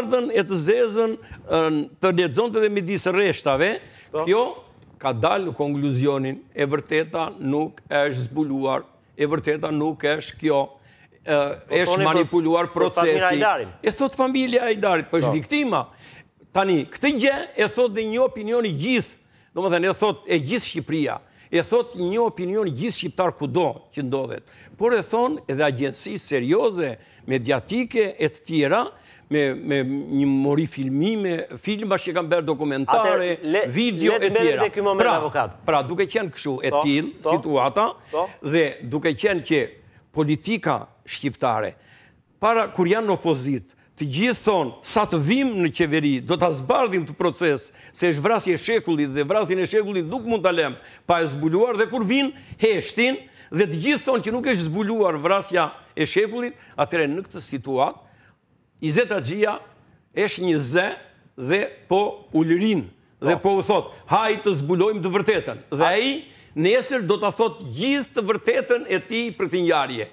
ardhen e të zezën të ledzonte dhe midisë reshtave, po. kjo ka dalë në konkluzionin, e vërteta nuk është zbuluar, e vërteta nuk është kjo, po është manipuluar procesi. E thot familja darit, për po është viktima. Tani, këtë gjë e thot dhe një opinioni gjithë, do më dhenë e thot e gjithë Shqipria, e thot një opinion gjithë shqiptar kudo që ndodhet, por e thon edhe agjensi serioze, mediatike e të tjera, me një mori filmime, filma që kam berë dokumentare, video e tjera. Pra, pra, duke qenë këshu e po, til po, situata, po. dhe duke qenë që politika shqiptare, para kur janë në opozitë, të gjithë thonë, sa të vim në qeveri, do të asbardhim të proces, se është vrasje shekullit dhe vrasje e shekullit nuk mund të lem, pa e zbuluar dhe kur vin, heshtin, dhe të gjithë thonë që nuk është zbuluar vrasja e shekullit, atëre në këtë situat, i zeta gjia është një ze dhe po ullirin, dhe po u po. po thotë, hajë të zbulojmë të vërtetën, dhe aji nesër do të thotë gjithë të vërtetën e ti për të njarje.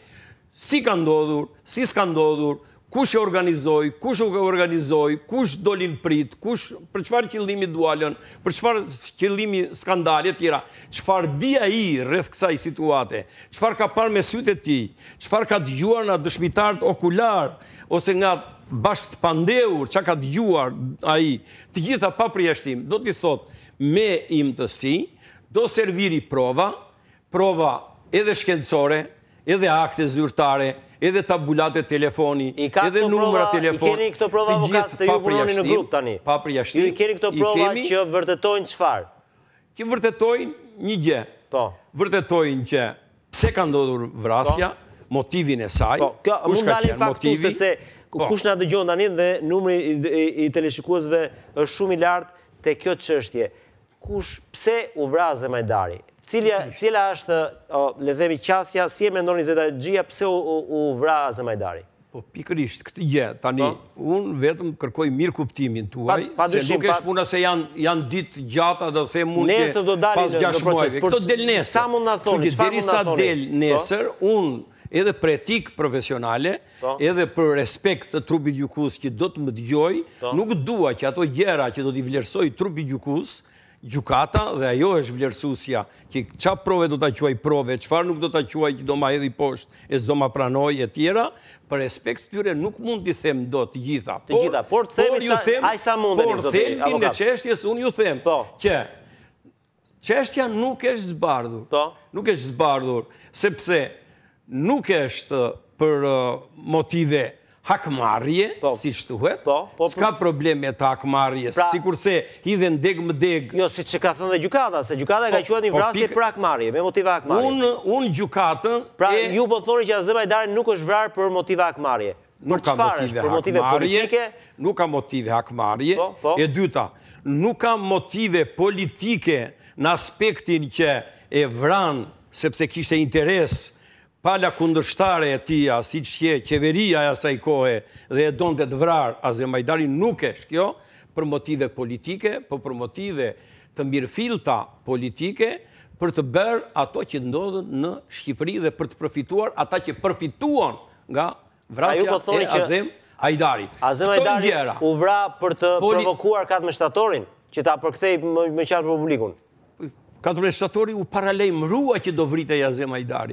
Si ka ndodhur, si s'ka ndodhur, kush e organizoj, kush e organizoj, kush dolin prit, kush për çfarë qëllimi dualën, për çfarë qëllimi skandale tjera, çfarë di ai rreth kësaj situate, çfarë ka parë me sytë e tij, çfarë ka dëgjuar nga dëshmitarët okular ose nga bashkë të pandehur, çka ka dëgjuar ai, të gjitha pa përjashtim, do t'i thot me imtësi, do serviri prova, prova edhe shkencore, edhe akte zyrtare, edhe tabulate telefoni, edhe numra telefoni, të gjithë I keni këto prova avokat se ju punoni në grup tani. I keni këto prova që vërtetojnë qëfar? Që vërtetojnë një gje. Po. Vërtetojnë që pse ka ndodhur vrasja, po. motivin e saj, po, kush ka qenë motivi. Kush nga dëgjohën tani dhe numri i teleshikuzve është shumë i lartë të kjo qështje. Kush, pse u vrasë dhe majdari? Cila është, le dhemi qasja, si e me ndoni zeta gjia, pëse u vra majdari? Po, pikërisht, këtë gje, tani, po. unë vetëm kërkoj mirë kuptimin të se nuk e shpuna se janë ditë gjata dhe dhe mund të pas gjashmojve. Këto del nesër, sa mund në thoni, sa Sa del po. nesër, unë edhe për etikë profesionale, po. edhe për respekt të trupi gjukus që do të më dëgjoj, nuk dua që ato gjera që do t'i vlerësoj trupi gjukus, gjukata dhe ajo është vlerësusja, që qa prove do të quaj prove, qëfar nuk do të quaj, që do ma edhi poshtë, e zdo ma pranoj e tjera, për respekt të tyre nuk mund të them do të gjitha. Të gjitha, por të themi të ajsa mund të një, por të themi në qeshtjes unë ju them, po. që qeshtja nuk është zbardhur, po. nuk është zbardhur, sepse nuk është për uh, motive hakmarje, po. si shtuhet, po, po, s'ka probleme të hakmarje, pra- si kurse hidhen deg më deg. Jo, si që ka thënë dhe gjukata, se gjukata ka qëhet një vrasje për hakmarje, me motiva hakmarje. Unë gjukatën... Pra, ju po thori që Azëma i nuk është vrarë për motiva hakmarje. Nuk ka motive hakmarje, nuk ka motive hakmarje, e dyta, nuk ka motive politike në aspektin që e vranë, sepse kishte interesë, pala kundështare e tia, si që je e asaj kohë dhe e donë dhe të vrarë, a zë Majdari nuk e shkjo, për motive politike, po për motive të mirëfilta politike, për të bërë ato që ndodhën në Shqipëri dhe për të përfituar ata që përfituon nga vrasja po e Azem Ajdarit. Azem Ajdarit u vra për të provokuar 4 shtatorin, që ta përkthej më qartë publikun. 4 shtatorin u paralej mrua që do vrite Azem Ajdari.